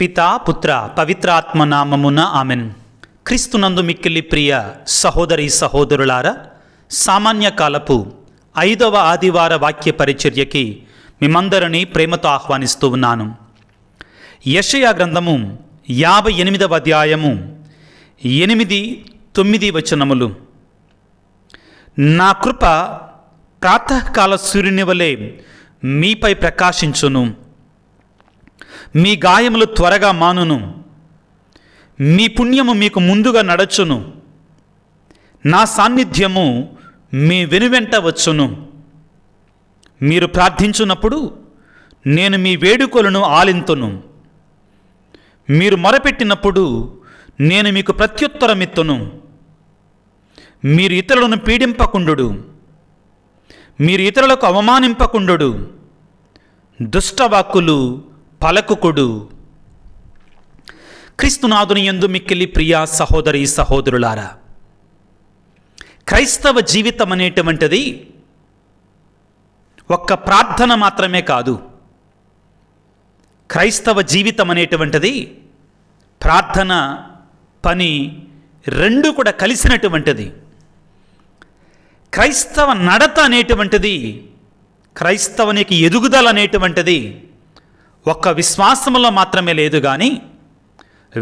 పితా పుత్ర పవిత్రాత్మ నామమున ఆమెన్ క్రీస్తునందు మిక్కిలి ప్రియ సహోదరి సహోదరులారా సామాన్య కాలపు ఐదవ ఆదివార వాక్య పరిచర్యకి మిమ్మందరినీ ప్రేమతో ఆహ్వానిస్తూ ఉన్నాను యషయా గ్రంథము యాభై ఎనిమిదవ అధ్యాయము ఎనిమిది తొమ్మిది వచనములు నా కృప ప్రాతకాల సూర్యుని వలె మీపై ప్రకాశించును మీ గాయములు త్వరగా మానును మీ పుణ్యము మీకు ముందుగా నడచును నా సాన్నిధ్యము మీ వెనువెంట వచ్చును మీరు ప్రార్థించున్నప్పుడు నేను మీ వేడుకలను ఆలింతును మీరు మొరపెట్టినప్పుడు నేను మీకు ప్రత్యుత్తరమిత్తును మీరు ఇతరులను పీడింపకుండు మీరు ఇతరులకు అవమానింపకుండు దుష్టవాక్కులు పలకుకుడు క్రీస్తునాథుని ఎందు మిక్కిలి ప్రియ సహోదరి సహోదరులారా క్రైస్తవ జీవితం అనేటువంటిది ఒక్క ప్రార్థన మాత్రమే కాదు క్రైస్తవ జీవితం అనేటువంటిది ప్రార్థన పని రెండు కూడా కలిసినటువంటిది క్రైస్తవ నడత అనేటువంటిది క్రైస్తవనికి ఎదుగుదల అనేటువంటిది ఒక్క విశ్వాసములో మాత్రమే లేదు కానీ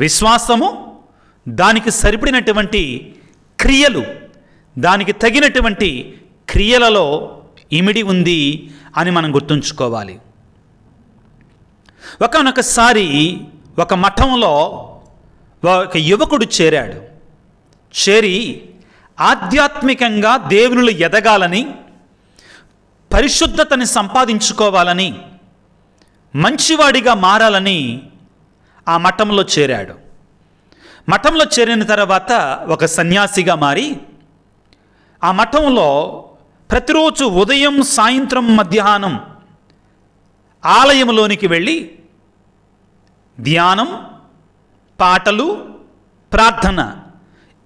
విశ్వాసము దానికి సరిపడినటువంటి క్రియలు దానికి తగినటువంటి క్రియలలో ఇమిడి ఉంది అని మనం గుర్తుంచుకోవాలి ఒకనొకసారి ఒక మఠంలో ఒక యువకుడు చేరాడు చేరి ఆధ్యాత్మికంగా దేవునులు ఎదగాలని పరిశుద్ధతని సంపాదించుకోవాలని మంచివాడిగా మారాలని ఆ మఠంలో చేరాడు మఠంలో చేరిన తర్వాత ఒక సన్యాసిగా మారి ఆ మఠంలో ప్రతిరోజు ఉదయం సాయంత్రం మధ్యాహ్నం ఆలయంలోనికి వెళ్ళి ధ్యానం పాటలు ప్రార్థన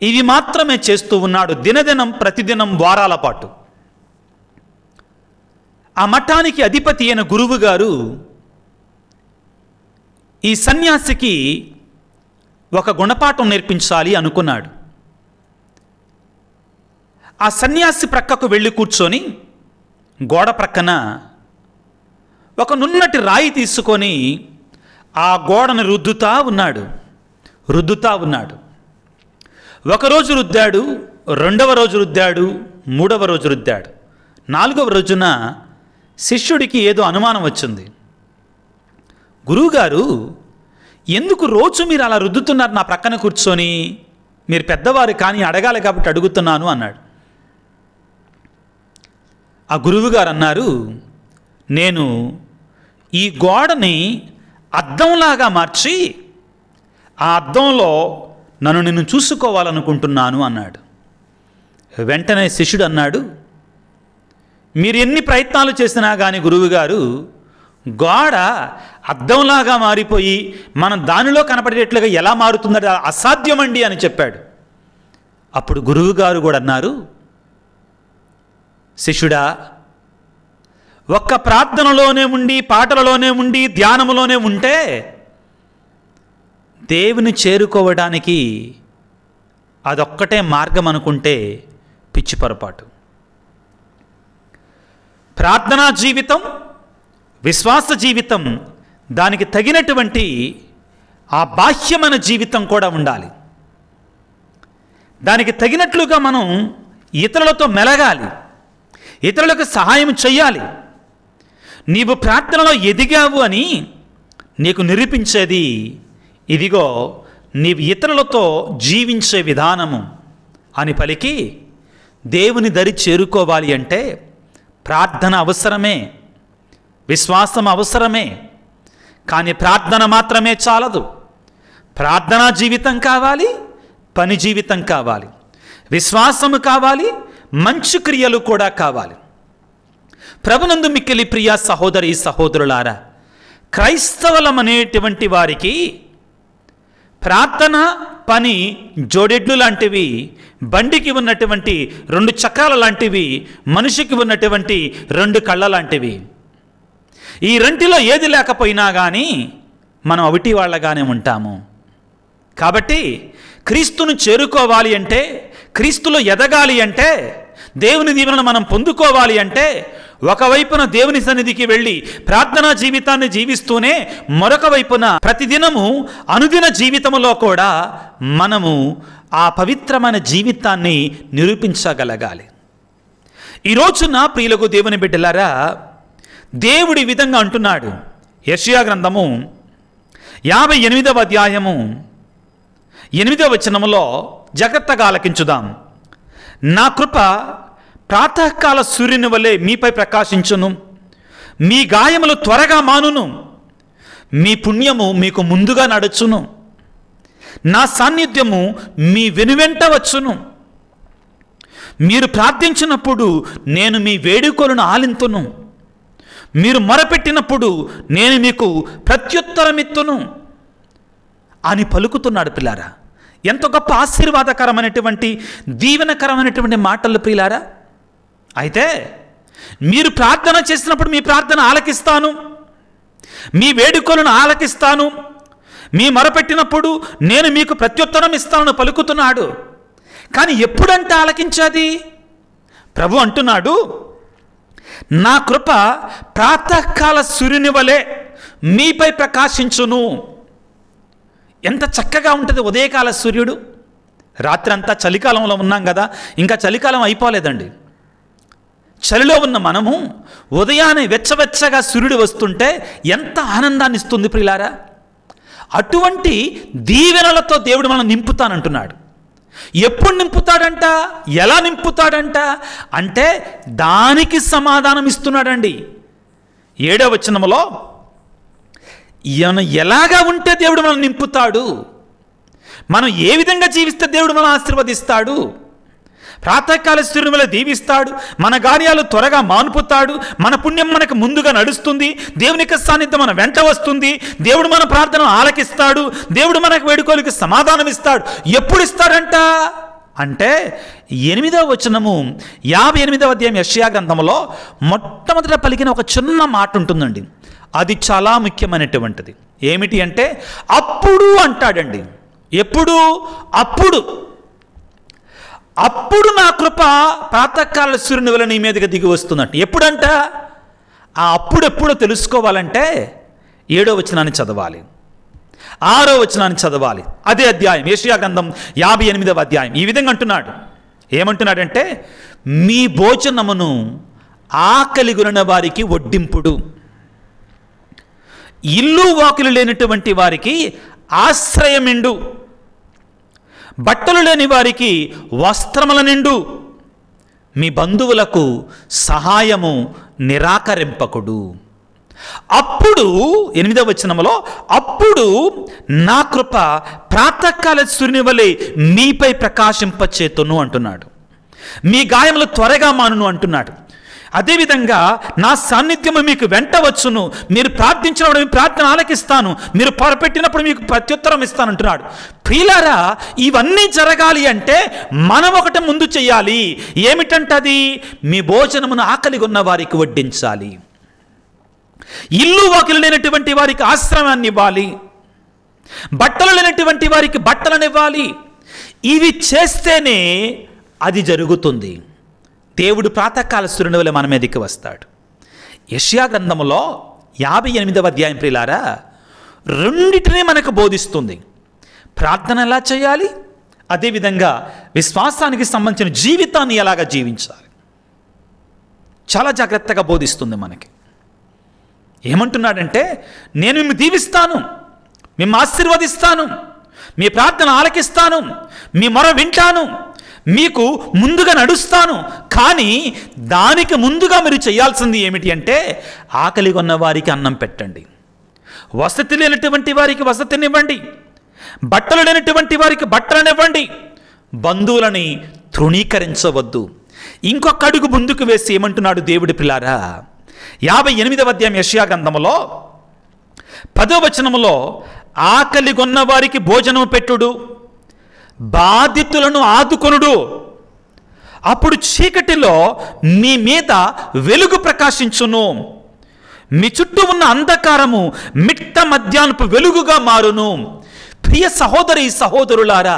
ఇవి మాత్రమే చేస్తూ ఉన్నాడు దినదినం ప్రతిదినం వారాల పాటు ఆ మఠానికి అధిపతి అయిన గురువుగారు ఈ సన్యాసికి ఒక గుణపాఠం నేర్పించాలి అనుకున్నాడు ఆ సన్యాసి ప్రక్కకు వెళ్ళి కూర్చొని గోడ ప్రక్కన ఒక నున్నటి రాయి తీసుకొని ఆ గోడను రుద్దుతా ఉన్నాడు రుద్దుతా ఉన్నాడు ఒకరోజు రుద్దాడు రెండవ రోజు రుద్దాడు మూడవ రోజు రుద్దాడు నాలుగవ రోజున శిష్యుడికి ఏదో అనుమానం వచ్చింది గురువుగారు ఎందుకు రోజు మీరు అలా రుద్దుతున్నారు నా ప్రక్కన కూర్చొని మీరు పెద్దవారు కానీ అడగాలి కాబట్టి అడుగుతున్నాను అన్నాడు ఆ గురువుగారు అన్నారు నేను ఈ గోడని అద్దంలాగా మార్చి ఆ అద్దంలో నన్ను నిన్ను చూసుకోవాలనుకుంటున్నాను అన్నాడు వెంటనే శిష్యుడు అన్నాడు మీరు ఎన్ని ప్రయత్నాలు చేసినా కానీ గురువుగారు గోడ అద్దంలాగా మారిపోయి మనం దానిలో కనపడేటట్లుగా ఎలా మారుతుందో అసాధ్యమండి అని చెప్పాడు అప్పుడు గురువుగారు కూడా అన్నారు శిష్యుడా ఒక్క ప్రార్థనలోనే ఉండి పాటలలోనే ఉండి ధ్యానములోనే ఉంటే దేవుని చేరుకోవడానికి అదొక్కటే మార్గం అనుకుంటే పిచ్చి పొరపాటు ప్రార్థనా జీవితం విశ్వాస జీవితం దానికి తగినటువంటి ఆ బాహ్యమైన జీవితం కూడా ఉండాలి దానికి తగినట్లుగా మనం ఇతరులతో మెలగాలి ఇతరులకు సహాయం చేయాలి నీవు ప్రార్థనలో ఎదిగావు అని నీకు నిరూపించేది ఇదిగో నీవు ఇతరులతో జీవించే విధానము అని పలికి దేవుని దరి చేరుకోవాలి అంటే ప్రార్థన అవసరమే విశ్వాసం అవసరమే కానీ ప్రార్థన మాత్రమే చాలదు ప్రార్థనా జీవితం కావాలి పని జీవితం కావాలి విశ్వాసము కావాలి మంచు క్రియలు కూడా కావాలి ప్రభునందు మిక్కిలి ప్రియ సహోదరి సహోదరులారా అనేటువంటి వారికి ప్రార్థన పని జోడెడ్లు లాంటివి బండికి ఉన్నటువంటి రెండు చక్రాల లాంటివి మనిషికి ఉన్నటువంటి రెండు కళ్ళ లాంటివి ఈ రెంటిలో ఏది లేకపోయినా కానీ మనం అవిటి వాళ్ళగానే ఉంటాము కాబట్టి క్రీస్తును చేరుకోవాలి అంటే క్రీస్తులో ఎదగాలి అంటే దేవుని దీవెనను మనం పొందుకోవాలి అంటే ఒకవైపున దేవుని సన్నిధికి వెళ్ళి ప్రార్థనా జీవితాన్ని జీవిస్తూనే మరొక వైపున ప్రతిదినము అనుదిన జీవితంలో కూడా మనము ఆ పవిత్రమైన జీవితాన్ని నిరూపించగలగాలి ఈరోజున ప్రియులకు దేవుని బిడ్డలారా దేవుడు ఈ విధంగా అంటున్నాడు యషియా గ్రంథము యాభై ఎనిమిదవ అధ్యాయము ఎనిమిదవ వచనములో జాగ్రత్తగా ఆలకించుదాం నా కృప ప్రాతకాల సూర్యుని వలె మీపై ప్రకాశించును మీ గాయములు త్వరగా మానును మీ పుణ్యము మీకు ముందుగా నడుచును నా సాన్నిధ్యము మీ వెనువెంట వచ్చును మీరు ప్రార్థించినప్పుడు నేను మీ వేడుకలను ఆలింతును మీరు మొరపెట్టినప్పుడు నేను మీకు ప్రత్యుత్తరమిత్తును అని పలుకుతున్నాడు పిల్లారా ఎంత గొప్ప ఆశీర్వాదకరమైనటువంటి దీవెనకరమైనటువంటి మాటలు ప్రియులారా అయితే మీరు ప్రార్థన చేసినప్పుడు మీ ప్రార్థన ఆలకిస్తాను మీ వేడుకలను ఆలకిస్తాను మీ మొరపెట్టినప్పుడు నేను మీకు ప్రత్యుత్తరం ఇస్తానని పలుకుతున్నాడు కానీ ఎప్పుడంటే ఆలకించాది ప్రభు అంటున్నాడు నా కృప ప్రాతకాల సూర్యుని వలె మీపై ప్రకాశించును ఎంత చక్కగా ఉంటుంది ఉదయకాల సూర్యుడు రాత్రి అంతా చలికాలంలో ఉన్నాం కదా ఇంకా చలికాలం అయిపోలేదండి చలిలో ఉన్న మనము ఉదయాన్నే వెచ్చవెచ్చగా సూర్యుడు వస్తుంటే ఎంత ఆనందాన్ని ఇస్తుంది ప్రిలారా అటువంటి దీవెనలతో దేవుడు మనం నింపుతానంటున్నాడు ఎప్పుడు నింపుతాడంట ఎలా నింపుతాడంట అంటే దానికి సమాధానం ఇస్తున్నాడండి ఏడవ వచనములో ఎలాగా ఉంటే దేవుడు మనల్ని నింపుతాడు మనం ఏ విధంగా జీవిస్తే దేవుడు మనం ఆశీర్వదిస్తాడు ప్రాతకాల సూర్యులు దీవిస్తాడు మన గార్యాలు త్వరగా మానుపుతాడు మన పుణ్యం మనకు ముందుగా నడుస్తుంది దేవుని యొక్క సాన్నిధ్యం మన వెంట వస్తుంది దేవుడు మన ప్రార్థన ఆలకిస్తాడు దేవుడు మనకు వేడుకోలకి సమాధానం ఇస్తాడు ఎప్పుడు ఇస్తాడంట అంటే ఎనిమిదవ వచనము యాభై ఎనిమిదవ అధ్యాయం యష్యా గ్రంథంలో మొట్టమొదట పలికిన ఒక చిన్న మాట ఉంటుందండి అది చాలా ముఖ్యమైనటువంటిది ఏమిటి అంటే అప్పుడు అంటాడండి ఎప్పుడు అప్పుడు అప్పుడు నా కృప ప్రాతకాల సూర్యుని వల్ల నీ మీదకి దిగి వస్తుందంట ఎప్పుడంట ఆ అప్పుడెప్పుడో తెలుసుకోవాలంటే ఏడో వచనాన్ని చదవాలి ఆరో వచనాన్ని చదవాలి అదే అధ్యాయం ఏషియా గ్రంథం యాభై ఎనిమిదవ అధ్యాయం ఈ విధంగా అంటున్నాడు ఏమంటున్నాడంటే మీ భోజనమును ఆకలి గురిన వారికి వడ్డింపుడు ఇల్లు వాకులు లేనటువంటి వారికి ఆశ్రయమిండు బట్టలు లేని వారికి వస్త్రముల నిండు మీ బంధువులకు సహాయము నిరాకరింపకుడు అప్పుడు ఎనిమిదవ వచనంలో అప్పుడు నా కృప ప్రాతకాల సూర్యుని వలె మీపై ప్రకాశింపచేతును అంటున్నాడు మీ గాయములు త్వరగా మానును అంటున్నాడు అదేవిధంగా నా సాన్నిధ్యము మీకు వెంట వచ్చును మీరు ప్రార్థించినప్పుడు మీ ప్రార్థన ఆలకిస్తాను మీరు పొరపెట్టినప్పుడు మీకు ప్రత్యుత్తరం అంటున్నాడు ప్రియులారా ఇవన్నీ జరగాలి అంటే మనం ఒకటి ముందు చేయాలి ఏమిటంటది మీ భోజనమును ఆకలి ఉన్న వారికి వడ్డించాలి ఇల్లు వాకిలు లేనటువంటి వారికి ఆశ్రమాన్ని ఇవ్వాలి బట్టలు లేనటువంటి వారికి బట్టలను ఇవ్వాలి ఇవి చేస్తేనే అది జరుగుతుంది దేవుడు ప్రాతకాల సూర్యుని మన మీదకి వస్తాడు యష్యా గ్రంథంలో యాభై ఎనిమిదవ అధ్యాయం ప్రిలారా రెండింటినీ మనకు బోధిస్తుంది ప్రార్థన ఎలా చేయాలి అదేవిధంగా విశ్వాసానికి సంబంధించిన జీవితాన్ని ఎలాగ జీవించాలి చాలా జాగ్రత్తగా బోధిస్తుంది మనకి ఏమంటున్నాడంటే నేను మిమ్మల్ని దీవిస్తాను మిమ్మల్ని ఆశీర్వదిస్తాను మీ ప్రార్థన ఆలకిస్తాను మీ మొర వింటాను మీకు ముందుగా నడుస్తాను కానీ దానికి ముందుగా మీరు చేయాల్సింది ఏమిటి అంటే ఆకలి కొన్న వారికి అన్నం పెట్టండి వసతి లేనటువంటి వారికి వసతినివ్వండి బట్టలు లేనటువంటి వారికి బట్టలనివ్వండి బంధువులని తృణీకరించవద్దు ఇంకొక అడుగు ముందుకు వేసి ఏమంటున్నాడు దేవుడి పిల్లారా యాభై ఎనిమిదవ అధ్యాయం యష్యా గ్రంథములో పదో వచనములో ఆకలి వారికి భోజనం పెట్టుడు బాధితులను ఆదుకొనుడు అప్పుడు చీకటిలో మీ మీద వెలుగు ప్రకాశించును మీ చుట్టూ ఉన్న అంధకారము మిట్ట మధ్యాహ్నపు వెలుగుగా మారును ప్రియ సహోదరి సహోదరులారా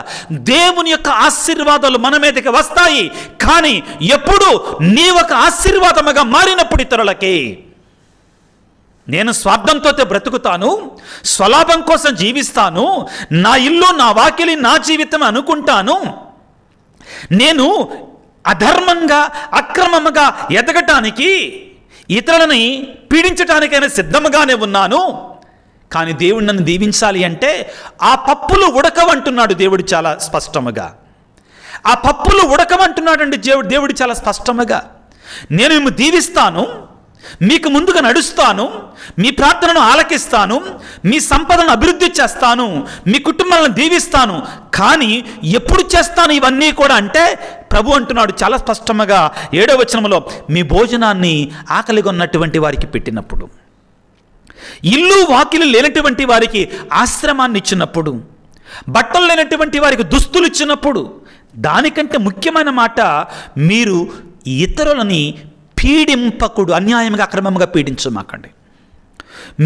దేవుని యొక్క ఆశీర్వాదాలు మన మీదకి వస్తాయి కానీ ఎప్పుడు నీ ఒక ఆశీర్వాదముగా మారినప్పుడు ఇతరులకి నేను స్వార్థంతో బ్రతుకుతాను స్వలాభం కోసం జీవిస్తాను నా ఇల్లు నా వాకిలి నా జీవితం అనుకుంటాను నేను అధర్మంగా అక్రమంగా ఎదగటానికి ఇతరులని పీడించటానికైనా సిద్ధంగానే ఉన్నాను కానీ దేవుడు నన్ను దీవించాలి అంటే ఆ పప్పులు ఉడకవంటున్నాడు దేవుడు చాలా స్పష్టముగా ఆ పప్పులు ఉడకమంటున్నాడండి దేవుడు దేవుడు చాలా స్పష్టముగా నేను దీవిస్తాను మీకు ముందుగా నడుస్తాను మీ ప్రార్థనను ఆలకిస్తాను మీ సంపదను అభివృద్ధి చేస్తాను మీ కుటుంబాలను దీవిస్తాను కానీ ఎప్పుడు చేస్తాను ఇవన్నీ కూడా అంటే ప్రభు అంటున్నాడు చాలా స్పష్టంగా ఏడో వచనంలో మీ భోజనాన్ని ఆకలిగొన్నటువంటి వారికి పెట్టినప్పుడు ఇల్లు వాకిలు లేనటువంటి వారికి ఆశ్రమాన్ని ఇచ్చినప్పుడు బట్టలు లేనటువంటి వారికి దుస్తులు ఇచ్చినప్పుడు దానికంటే ముఖ్యమైన మాట మీరు ఇతరులని పీడింపకుడు అన్యాయంగా అక్రమంగా పీడించు మాకండి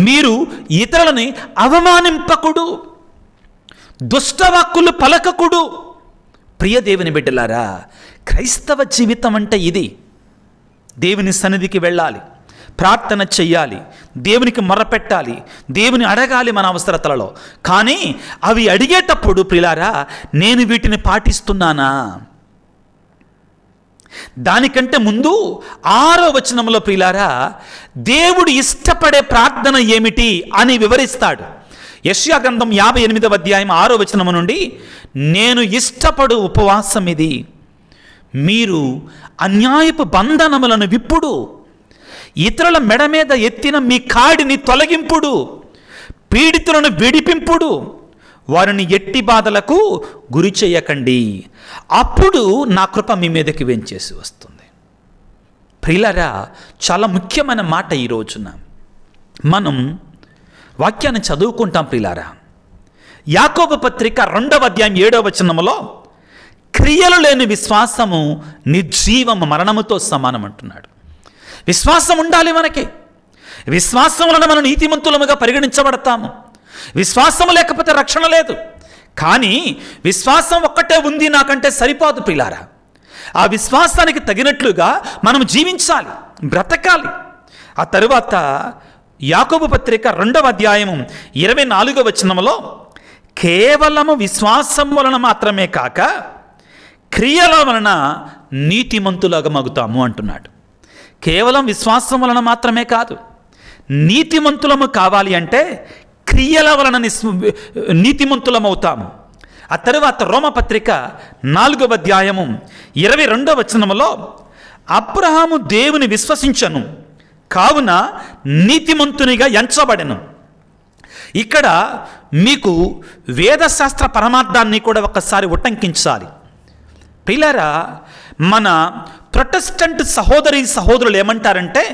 మీరు ఇతరులని అవమానింపకుడు దుష్టవాక్కులు పలకకుడు దేవుని బిడ్డలారా క్రైస్తవ జీవితం అంటే ఇది దేవుని సన్నిధికి వెళ్ళాలి ప్రార్థన చెయ్యాలి దేవునికి మొరపెట్టాలి దేవుని అడగాలి మన అవసరతలలో కానీ అవి అడిగేటప్పుడు ప్రిలారా నేను వీటిని పాటిస్తున్నానా దానికంటే ముందు ఆరో వచనంలో ప్రియులారా దేవుడు ఇష్టపడే ప్రార్థన ఏమిటి అని వివరిస్తాడు యష్యా గ్రంథం యాభై ఎనిమిదవ అధ్యాయం ఆరో వచనము నుండి నేను ఇష్టపడు ఉపవాసం ఇది మీరు అన్యాయపు బంధనములను విప్పుడు ఇతరుల మెడ మీద ఎత్తిన మీ కాడిని తొలగింపుడు పీడితులను విడిపింపుడు వారిని ఎట్టి బాధలకు గురి చేయకండి అప్పుడు నా కృప మీ మీదకి వెంచేసి వస్తుంది ప్రిలరా చాలా ముఖ్యమైన మాట ఈ రోజున మనం వాక్యాన్ని చదువుకుంటాం ప్రిలారా యాకోబ పత్రిక రెండవ అధ్యాయం ఏడవ వచనంలో క్రియలు లేని విశ్వాసము నిర్జీవము మరణముతో సమానం అంటున్నాడు విశ్వాసం ఉండాలి మనకి విశ్వాసం వలన మనం నీతిమంతులముగా పరిగణించబడతాము విశ్వాసం లేకపోతే రక్షణ లేదు కానీ విశ్వాసం ఒక్కటే ఉంది నాకంటే సరిపోదు పిల్లారా ఆ విశ్వాసానికి తగినట్లుగా మనం జీవించాలి బ్రతకాలి ఆ తరువాత యాకోబు పత్రిక రెండవ అధ్యాయము ఇరవై నాలుగవ వచనంలో కేవలము విశ్వాసం వలన మాత్రమే కాక క్రియల వలన నీతిమంతులాగా మగుతాము అంటున్నాడు కేవలం విశ్వాసం వలన మాత్రమే కాదు నీతిమంతులము కావాలి అంటే క్రియల వలన నీతిమంతులమవుతాము ఆ తరువాత రోమపత్రిక నాలుగవ అధ్యాయము ఇరవై రెండవ వచనములో అబ్రహాము దేవుని విశ్వసించను కావున నీతిమంతునిగా ఎంచబడెను ఇక్కడ మీకు వేదశాస్త్ర పరమార్థాన్ని కూడా ఒకసారి ఉటంకించాలి పిల్లరా మన ప్రొటెస్టెంట్ సహోదరి సహోదరులు ఏమంటారంటే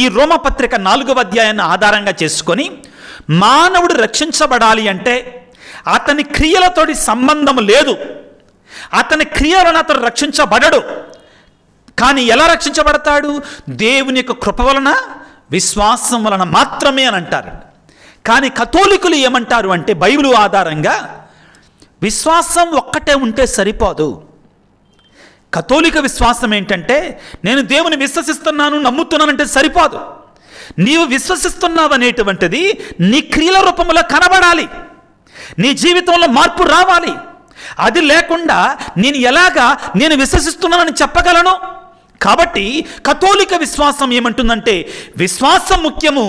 ఈ రోమపత్రిక నాలుగవ అధ్యాయాన్ని ఆధారంగా చేసుకొని మానవుడు రక్షించబడాలి అంటే అతని క్రియలతోటి సంబంధం లేదు అతని క్రియలను అతను రక్షించబడడు కానీ ఎలా రక్షించబడతాడు దేవుని యొక్క కృప వలన విశ్వాసం వలన మాత్రమే అని అంటారు కానీ కథోలికులు ఏమంటారు అంటే బైబిల్ ఆధారంగా విశ్వాసం ఒక్కటే ఉంటే సరిపోదు కథోలిక విశ్వాసం ఏంటంటే నేను దేవుని విశ్వసిస్తున్నాను నమ్ముతున్నానంటే సరిపోదు నీవు విశ్వసిస్తున్నావనేటువంటిది నీ క్రియల రూపంలో కనబడాలి నీ జీవితంలో మార్పు రావాలి అది లేకుండా నేను ఎలాగా నేను విశ్వసిస్తున్నానని చెప్పగలను కాబట్టి కథోలిక విశ్వాసం ఏమంటుందంటే విశ్వాసం ముఖ్యము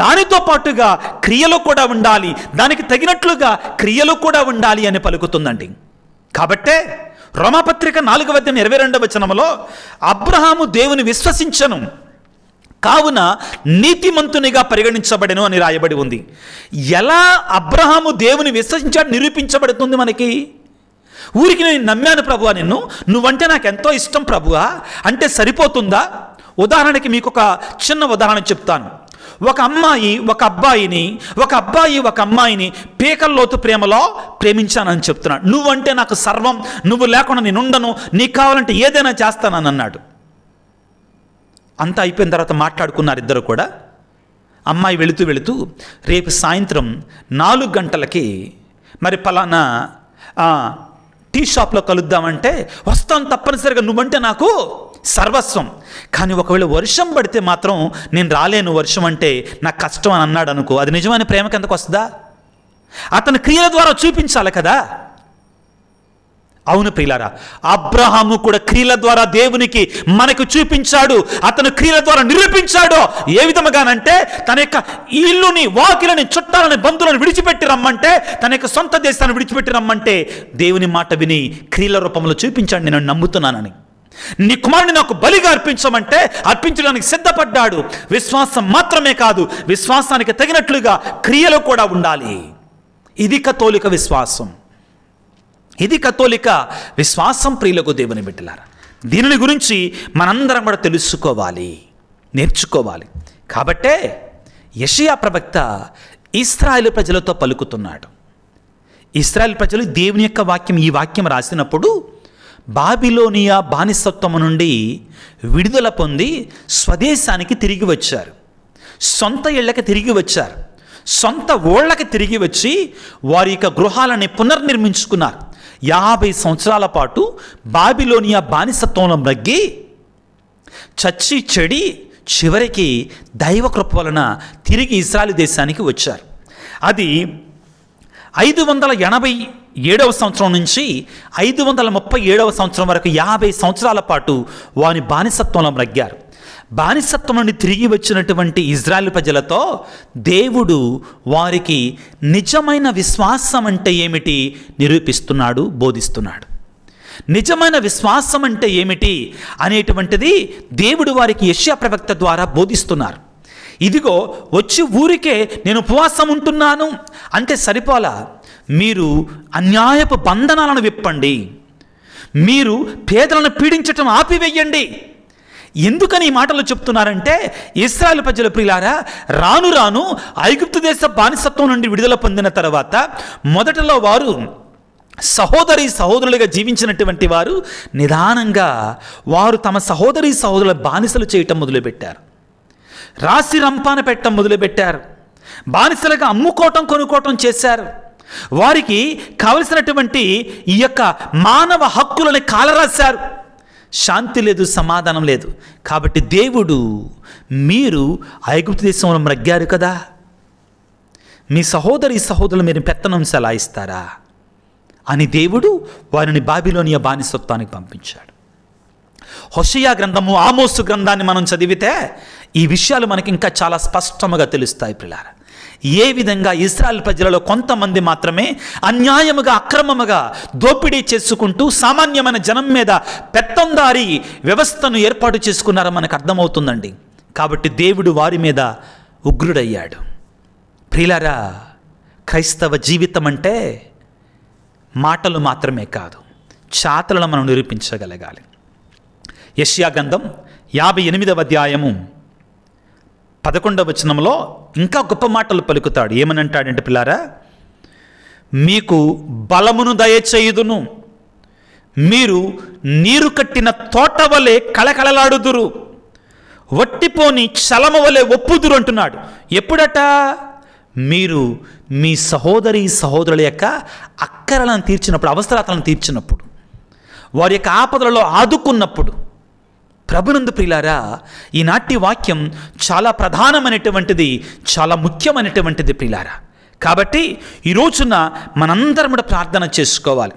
దానితో పాటుగా క్రియలు కూడా ఉండాలి దానికి తగినట్లుగా క్రియలు కూడా ఉండాలి అని పలుకుతుందండి కాబట్టే రోమపత్రిక నాలుగవ ఇరవై రెండవ వచనంలో అబ్రహాము దేవుని విశ్వసించను కావున నీతిమంతునిగా పరిగణించబడను అని రాయబడి ఉంది ఎలా అబ్రహాము దేవుని విశ్వసించాడు నిరూపించబడుతుంది మనకి ఊరికి నేను నమ్మాను ప్రభువా నిన్ను నువ్వంటే నాకు ఎంతో ఇష్టం ప్రభువా అంటే సరిపోతుందా ఉదాహరణకి మీకు ఒక చిన్న ఉదాహరణ చెప్తాను ఒక అమ్మాయి ఒక అబ్బాయిని ఒక అబ్బాయి ఒక అమ్మాయిని పీకల్లోతు ప్రేమలో ప్రేమించానని చెప్తున్నాడు నువ్వంటే నాకు సర్వం నువ్వు లేకుండా నేనుండను నీకు కావాలంటే ఏదైనా చేస్తానని అన్నాడు అంతా అయిపోయిన తర్వాత మాట్లాడుకున్నారు ఇద్దరు కూడా అమ్మాయి వెళుతూ వెళుతూ రేపు సాయంత్రం నాలుగు గంటలకి మరి ఫలానా టీ షాప్లో కలుద్దామంటే వస్తాను తప్పనిసరిగా నువ్వంటే నాకు సర్వస్వం కానీ ఒకవేళ వర్షం పడితే మాత్రం నేను రాలేను వర్షం అంటే నాకు కష్టం అని అన్నాడు అనుకో అది నిజమైన ప్రేమకి ఎందుకు వస్తుందా అతని క్రియల ద్వారా చూపించాలి కదా అవును ప్రియులారా అబ్రహాము కూడా క్రియల ద్వారా దేవునికి మనకు చూపించాడు అతను క్రియల ద్వారా నిరూపించాడు ఏ విధముగానంటే తన యొక్క ఇల్లుని వాకిలని చుట్టాలని బంధువులను విడిచిపెట్టి రమ్మంటే తన యొక్క సొంత దేశాన్ని విడిచిపెట్టి రమ్మంటే దేవుని మాట విని క్రియల రూపంలో చూపించాడు నేను నమ్ముతున్నానని నీ కుమారుని నాకు బలిగా అర్పించమంటే అర్పించడానికి సిద్ధపడ్డాడు విశ్వాసం మాత్రమే కాదు విశ్వాసానికి తగినట్లుగా క్రియలు కూడా ఉండాలి ఇది కతోలిక విశ్వాసం ఇది కథోలిక విశ్వాసం ప్రియులకు దేవుని బిడ్డలారా దీనిని గురించి మనందరం కూడా తెలుసుకోవాలి నేర్చుకోవాలి కాబట్టే యషియా ప్రవక్త ఇస్రాయేల్ ప్రజలతో పలుకుతున్నాడు ఇస్రాయల్ ప్రజలు దేవుని యొక్క వాక్యం ఈ వాక్యం రాసినప్పుడు బాబిలోనియా బానిసత్వం నుండి విడుదల పొంది స్వదేశానికి తిరిగి వచ్చారు సొంత ఇళ్ళకి తిరిగి వచ్చారు సొంత ఓళ్ళకి తిరిగి వచ్చి వారి యొక్క గృహాలని పునర్నిర్మించుకున్నారు యాభై సంవత్సరాల పాటు బాబిలోనియా బానిసత్వంలో మ్రగ్గి చచ్చి చెడి చివరికి దైవకృప వలన తిరిగి ఇస్రాయల్ దేశానికి వచ్చారు అది ఐదు వందల ఎనభై ఏడవ సంవత్సరం నుంచి ఐదు వందల ముప్పై ఏడవ సంవత్సరం వరకు యాభై సంవత్సరాల పాటు వాని బానిసత్వంలో మ్రగ్గారు బానిసత్వం నుండి తిరిగి వచ్చినటువంటి ఇజ్రాయల్ ప్రజలతో దేవుడు వారికి నిజమైన విశ్వాసం అంటే ఏమిటి నిరూపిస్తున్నాడు బోధిస్తున్నాడు నిజమైన విశ్వాసం అంటే ఏమిటి అనేటువంటిది దేవుడు వారికి యష్యా ప్రవక్త ద్వారా బోధిస్తున్నారు ఇదిగో వచ్చి ఊరికే నేను ఉపవాసం ఉంటున్నాను అంటే సరిపోలా మీరు అన్యాయపు బంధనాలను విప్పండి మీరు పేదలను పీడించటం ఆపివేయండి ఎందుకని ఈ మాటలు చెప్తున్నారంటే ఇస్రాయల్ ప్రజల ప్రియులారా రాను రాను ఐగుప్తు దేశ బానిసత్వం నుండి విడుదల పొందిన తర్వాత మొదటలో వారు సహోదరి సహోదరులుగా జీవించినటువంటి వారు నిదానంగా వారు తమ సహోదరి సహోదరుల బానిసలు చేయటం మొదలుపెట్టారు రాసి రంపాన పెట్టడం మొదలుపెట్టారు బానిసలుగా అమ్ముకోవటం కొనుక్కోవటం చేశారు వారికి కావలసినటువంటి ఈ యొక్క మానవ హక్కులని కాలరాశారు శాంతి లేదు సమాధానం లేదు కాబట్టి దేవుడు మీరు ఐగుప్తు దేశంలో మ్రగ్గారు కదా మీ సహోదరి సహోదరులు మీరు పెత్తనం సలాయిస్తారా అని దేవుడు వారిని బాబిలోనియ బానిసత్వానికి పంపించాడు హొషయా గ్రంథము ఆమోసు గ్రంథాన్ని మనం చదివితే ఈ విషయాలు మనకి ఇంకా చాలా స్పష్టముగా తెలుస్తాయి పిల్లారా ఏ విధంగా ఇస్రాయల్ ప్రజలలో కొంతమంది మాత్రమే అన్యాయముగా అక్రమముగా దోపిడీ చేసుకుంటూ సామాన్యమైన జనం మీద పెత్తందారి వ్యవస్థను ఏర్పాటు చేసుకున్నారో మనకు అర్థమవుతుందండి కాబట్టి దేవుడు వారి మీద ఉగ్రుడయ్యాడు ప్రియులారా క్రైస్తవ జీవితం అంటే మాటలు మాత్రమే కాదు చాతలను మనం నిరూపించగలగాలి యష్యాగంధం యాభై ఎనిమిదవ అధ్యాయము పదకొండవ వచనంలో ఇంకా గొప్ప మాటలు పలుకుతాడు ఏమని అంటాడంటే పిల్లారా మీకు బలమును దయచేయుదును మీరు నీరు కట్టిన తోట వలె కళకళలాడుదురు వట్టిపోని చలమ వలె ఒప్పుదురు అంటున్నాడు ఎప్పుడట మీరు మీ సహోదరి సహోదరుల యొక్క అక్కరలను తీర్చినప్పుడు అవసరాలను తీర్చినప్పుడు వారి యొక్క ఆపదలలో ఆదుకున్నప్పుడు ప్రభునందు ప్రిలారా ఈనాటి వాక్యం చాలా ప్రధానమైనటువంటిది చాలా ముఖ్యమైనటువంటిది ప్రియులారా కాబట్టి ఈ రోజున మనందరం కూడా ప్రార్థన చేసుకోవాలి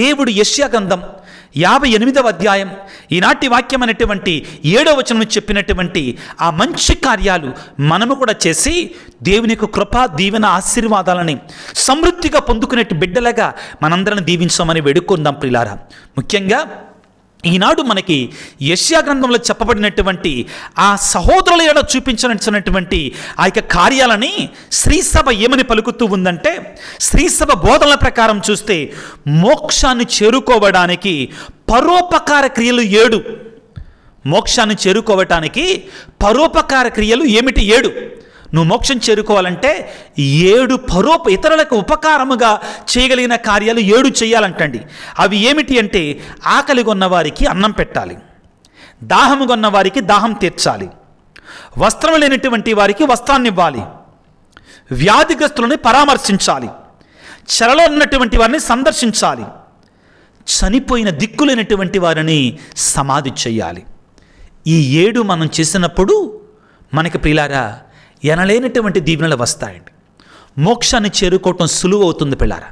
దేవుడు యశ్యాగంధం యాభై ఎనిమిదవ అధ్యాయం ఈనాటి వాక్యం అనేటువంటి ఏడవ వచనం చెప్పినటువంటి ఆ మంచి కార్యాలు మనము కూడా చేసి దేవుని యొక్క కృప దీవెన ఆశీర్వాదాలని సమృద్ధిగా పొందుకునే బిడ్డలుగా మనందరిని దీవించమని వేడుకుందాం ప్రిలారా ముఖ్యంగా ఈనాడు మనకి యష్యా గ్రంథంలో చెప్పబడినటువంటి ఆ సహోదరుల ఏడ చూపించినటువంటి ఆ యొక్క కార్యాలని శ్రీసభ ఏమని పలుకుతూ ఉందంటే శ్రీసభ బోధనల ప్రకారం చూస్తే మోక్షాన్ని చేరుకోవడానికి పరోపకార క్రియలు ఏడు మోక్షాన్ని చేరుకోవటానికి పరోపకార క్రియలు ఏమిటి ఏడు నువ్వు మోక్షం చేరుకోవాలంటే ఏడు పరోప ఇతరులకు ఉపకారముగా చేయగలిగిన కార్యాలు ఏడు చేయాలంటండి అవి ఏమిటి అంటే ఆకలి కొన్నవారికి అన్నం పెట్టాలి దాహము కొన్నవారికి వారికి దాహం తీర్చాలి వస్త్రం లేనటువంటి వారికి వస్త్రాన్ని ఇవ్వాలి వ్యాధిగ్రస్తులను పరామర్శించాలి చెరలో ఉన్నటువంటి వారిని సందర్శించాలి చనిపోయిన లేనటువంటి వారిని సమాధి చేయాలి ఈ ఏడు మనం చేసినప్పుడు మనకి ప్రిలారా ఎనలేనటువంటి దీవెనలు వస్తాయండి మోక్షాన్ని చేరుకోవటం సులువు అవుతుంది పిల్లారా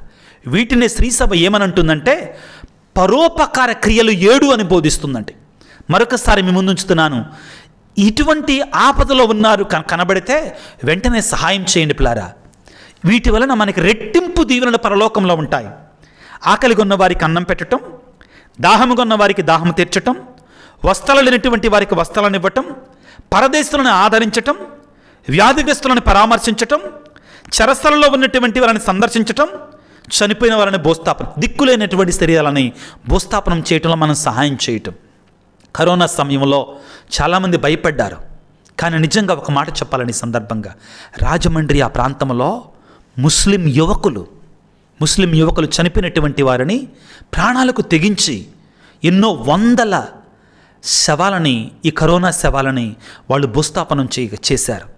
వీటిని శ్రీసభ ఏమనంటుందంటే పరోపకార క్రియలు ఏడు అని బోధిస్తుందండి మరొకసారి మీ ముందుంచుతున్నాను ఇటువంటి ఆపదలో ఉన్నారు కనబడితే వెంటనే సహాయం చేయండి పిల్లారా వీటి వలన మనకి రెట్టింపు దీవెనలు పరలోకంలో ఉంటాయి ఆకలిగొన్న వారికి అన్నం పెట్టడం కొన్న వారికి దాహము తీర్చటం వస్త్రాలు లేనటువంటి వారికి వస్త్రాలను ఇవ్వటం పరదేశాలను ఆదరించటం వ్యాధిగ్రస్తులను పరామర్శించటం చరస్థలలో ఉన్నటువంటి వారిని సందర్శించటం చనిపోయిన వారిని భూస్థాపనం దిక్కులేనటువంటి శరీరాలని భూస్థాపనం చేయటంలో మనం సహాయం చేయటం కరోనా సమయంలో చాలామంది భయపడ్డారు కానీ నిజంగా ఒక మాట చెప్పాలని సందర్భంగా రాజమండ్రి ఆ ప్రాంతంలో ముస్లిం యువకులు ముస్లిం యువకులు చనిపోయినటువంటి వారిని ప్రాణాలకు తెగించి ఎన్నో వందల శవాలని ఈ కరోనా శవాలని వాళ్ళు భూస్థాపనం చేశారు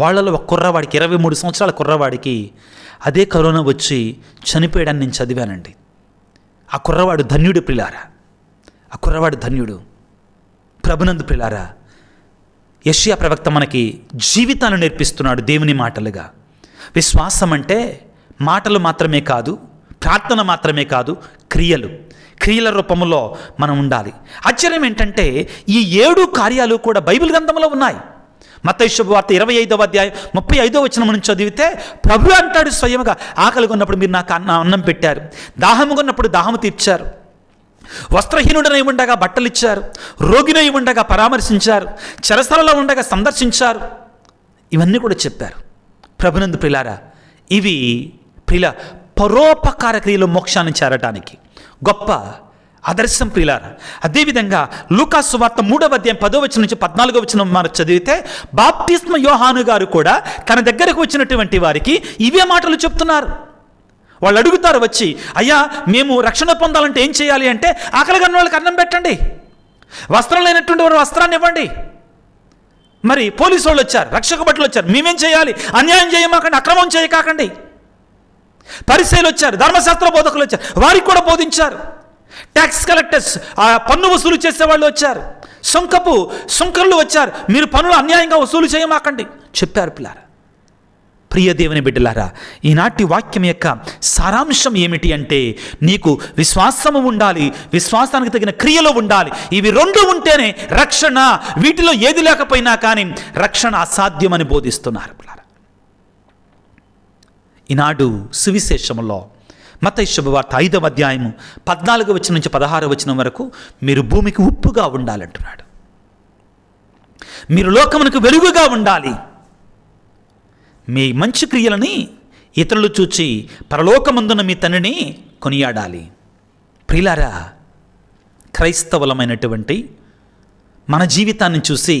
వాళ్ళలో ఒక కుర్రవాడికి ఇరవై మూడు సంవత్సరాల కుర్రవాడికి అదే కరోనా వచ్చి చనిపోయాడని నేను చదివానండి ఆ కుర్రవాడు ధన్యుడు పిల్లారా ఆ కుర్రవాడు ధన్యుడు ప్రభునందు పిల్లారా యషియా ప్రవక్త మనకి జీవితాలు నేర్పిస్తున్నాడు దేవుని మాటలుగా విశ్వాసం అంటే మాటలు మాత్రమే కాదు ప్రార్థన మాత్రమే కాదు క్రియలు క్రియల రూపంలో మనం ఉండాలి ఆశ్చర్యం ఏంటంటే ఈ ఏడు కార్యాలు కూడా బైబిల్ గ్రంథంలో ఉన్నాయి మత్తయి శుభవార్త ఇరవై ఐదవ అధ్యాయం ముప్పై ఐదో వచ్చిన మనం చదివితే ప్రభు అంటాడు స్వయంగా ఆకలి కొన్నప్పుడు మీరు నాకు అన్నం పెట్టారు దాహము కొన్నప్పుడు దాహము తీర్చారు వస్త్రహీనుడనై ఉండగా బట్టలు ఇచ్చారు రోగినై ఉండగా పరామర్శించారు చెరసలలో ఉండగా సందర్శించారు ఇవన్నీ కూడా చెప్పారు ప్రభునందు ప్రిలారా ఇవి ప్రిల పరోపకార క్రియలు మోక్షాన్ని చేరటానికి గొప్ప ఆదర్శం ప్రియులార అదేవిధంగా లూకా వార్త మూడవ అధ్యాయం పదో వచ్చిన నుంచి పద్నాలుగో వచ్చిన మనం చదివితే బాప్తిస్మ యోహాను గారు కూడా తన దగ్గరకు వచ్చినటువంటి వారికి ఇవే మాటలు చెప్తున్నారు వాళ్ళు అడుగుతారు వచ్చి అయ్యా మేము రక్షణ పొందాలంటే ఏం చేయాలి అంటే ఆకలి కన్న వాళ్ళకి అన్నం పెట్టండి వస్త్రం లేనటువంటి వారు వస్త్రాన్ని ఇవ్వండి మరి పోలీసు వాళ్ళు వచ్చారు రక్షక బట్టలు వచ్చారు మేమేం చేయాలి అన్యాయం చేయమాకండి అక్రమం చేయకాకండి పరిశీలు వచ్చారు ధర్మశాస్త్ర బోధకులు వచ్చారు వారికి కూడా బోధించారు ట్యాక్స్ కలెక్టర్స్ ఆ పన్ను వసూలు చేసేవాళ్ళు వచ్చారు సుంకపు సుంకర్లు వచ్చారు మీరు పనులు అన్యాయంగా వసూలు చేయమాకండి చెప్పారు పిల్లారా ప్రియ దేవుని బిడ్డలారా ఈనాటి వాక్యం యొక్క సారాంశం ఏమిటి అంటే నీకు విశ్వాసము ఉండాలి విశ్వాసానికి తగిన క్రియలు ఉండాలి ఇవి రెండు ఉంటేనే రక్షణ వీటిలో ఏది లేకపోయినా కానీ రక్షణ అసాధ్యమని బోధిస్తున్నారు పిల్లారా ఈనాడు సువిశేషంలో మత శుభవార్త ఐదవ అధ్యాయము పద్నాలుగు వచ్చిన నుంచి పదహారు వచ్చిన వరకు మీరు భూమికి ఉప్పుగా ఉండాలంటున్నాడు మీరు లోకమునకు వెలుగుగా ఉండాలి మీ మంచి క్రియలని ఇతరులు చూచి పరలోకమందున మీ తండ్రిని కొనియాడాలి ప్రిలారా క్రైస్తవులమైనటువంటి మన జీవితాన్ని చూసి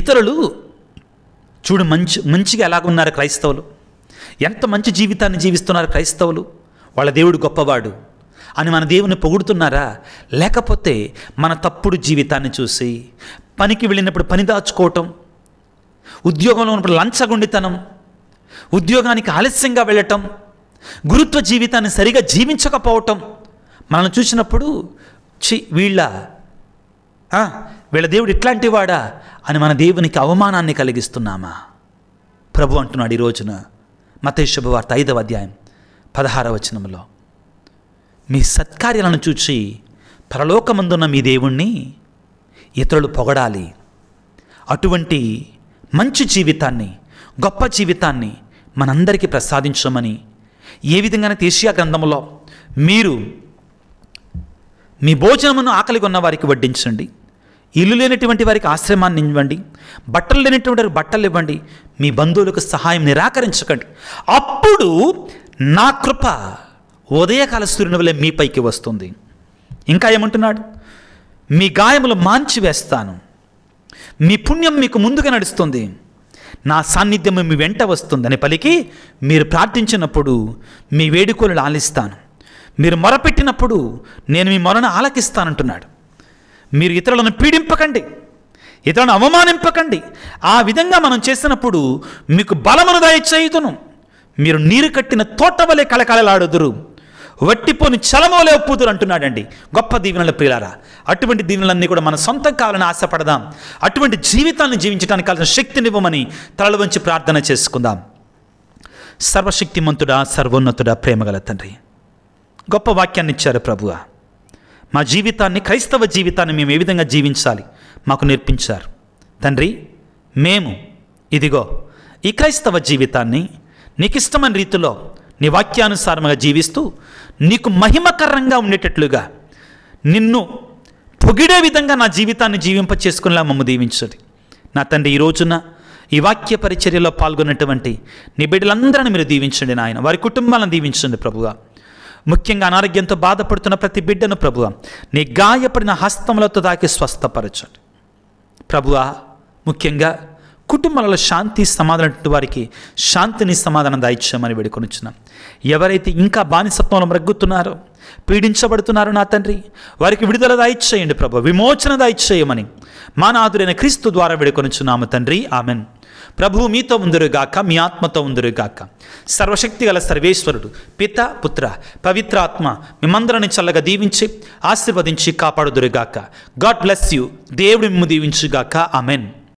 ఇతరులు చూడు మంచి మంచిగా ఎలాగున్నారు క్రైస్తవులు ఎంత మంచి జీవితాన్ని జీవిస్తున్నారు క్రైస్తవులు వాళ్ళ దేవుడు గొప్పవాడు అని మన దేవుని పొగుడుతున్నారా లేకపోతే మన తప్పుడు జీవితాన్ని చూసి పనికి వెళ్ళినప్పుడు పని దాచుకోవటం ఉద్యోగంలో ఉన్నప్పుడు లంచగుండితనం ఉద్యోగానికి ఆలస్యంగా వెళ్ళటం గురుత్వ జీవితాన్ని సరిగా జీవించకపోవటం మనల్ని చూసినప్పుడు చి వీళ్ళ వీళ్ళ దేవుడు ఇట్లాంటివాడా అని మన దేవునికి అవమానాన్ని కలిగిస్తున్నామా ప్రభు అంటున్నాడు ఈ రోజున మతయ శుభవార్త ఐదవ అధ్యాయం పదహార వచనంలో మీ సత్కార్యాలను చూచి పరలోకమందున్న మీ దేవుణ్ణి ఇతరులు పొగడాలి అటువంటి మంచి జీవితాన్ని గొప్ప జీవితాన్ని మనందరికీ ప్రసాదించమని ఏ విధంగానే తీసియా గ్రంథంలో మీరు మీ భోజనమును ఆకలిగొన్న వారికి వడ్డించండి ఇల్లు లేనటువంటి వారికి ఆశ్రమాన్ని ఇవ్వండి బట్టలు లేనటువంటి వారికి బట్టలు ఇవ్వండి మీ బంధువులకు సహాయం నిరాకరించకండి అప్పుడు నా కృప ఉదయకాల సూర్యుని వలె మీపైకి వస్తుంది ఇంకా ఏమంటున్నాడు మీ గాయములు మాంచి వేస్తాను మీ పుణ్యం మీకు ముందుగా నడుస్తుంది నా సాన్నిధ్యం మీ వెంట వస్తుందని పలికి మీరు ప్రార్థించినప్పుడు మీ వేడుకోలు ఆలిస్తాను మీరు మొరపెట్టినప్పుడు నేను మీ మొరను ఆలకిస్తానంటున్నాడు మీరు ఇతరులను పీడింపకండి ఇతరులను అవమానింపకండి ఆ విధంగా మనం చేసినప్పుడు మీకు బలమును దయచేయుదును మీరు నీరు కట్టిన తోటవలే కలకలలాడుదురు వట్టిపోని చలమోలే ఒప్పుదురు అంటున్నాడండి గొప్ప దీవెనల ప్రియులారా అటువంటి దీవెనలన్నీ కూడా మన సొంతం కావాలని ఆశపడదాం అటువంటి జీవితాన్ని జీవించడానికి కావాల్సిన శక్తినివ్వమని తలలు వంచి ప్రార్థన చేసుకుందాం సర్వశక్తిమంతుడా సర్వోన్నతుడా ప్రేమగల తండ్రి గొప్ప వాక్యాన్ని ఇచ్చారు ప్రభువా మా జీవితాన్ని క్రైస్తవ జీవితాన్ని మేము ఏ విధంగా జీవించాలి మాకు నేర్పించారు తండ్రి మేము ఇదిగో ఈ క్రైస్తవ జీవితాన్ని నీకిష్టమైన రీతిలో నీ వాక్యానుసారంగా జీవిస్తూ నీకు మహిమకరంగా ఉండేటట్లుగా నిన్ను పొగిడే విధంగా నా జీవితాన్ని జీవింప చేసుకునేలా మమ్మ దీవించండి నా తండ్రి ఈ రోజున ఈ వాక్య పరిచర్యలో పాల్గొన్నటువంటి నీ బిడ్డలందరిని మీరు దీవించండి నాయన వారి కుటుంబాలను దీవించండి ప్రభుగా ముఖ్యంగా అనారోగ్యంతో బాధపడుతున్న ప్రతి బిడ్డను ప్రభువ నీ గాయపడిన హస్తములతో దాకి స్వస్థపరచండి ప్రభువ ముఖ్యంగా కుటుంబాలలో శాంతి సమాధానం వారికి శాంతిని సమాధానం దాయిచ్చామని వేడుకొనిచ్చున్నాం ఎవరైతే ఇంకా బానిసత్వంలో మ్రగ్గుతున్నారో పీడించబడుతున్నారో నా తండ్రి వారికి విడుదల దాయిచ్చేయండి ప్రభు విమోచన దాయిచ్చేయమని మా నాదురైన క్రీస్తు ద్వారా వేడుకొనిచ్చున్నాము తండ్రి ఆమెన్ ప్రభు మీతో ఉందరుగాక మీ ఆత్మతో ఉందరుగాక సర్వశక్తి గల సర్వేశ్వరుడు పిత పుత్ర పవిత్రాత్మ మిమ్మందరిని చల్లగా దీవించి ఆశీర్వదించి కాపాడుదురుగాక గాడ్ బ్లెస్ యూ దేవుడు మిమ్ము దీవించుగాక అమెన్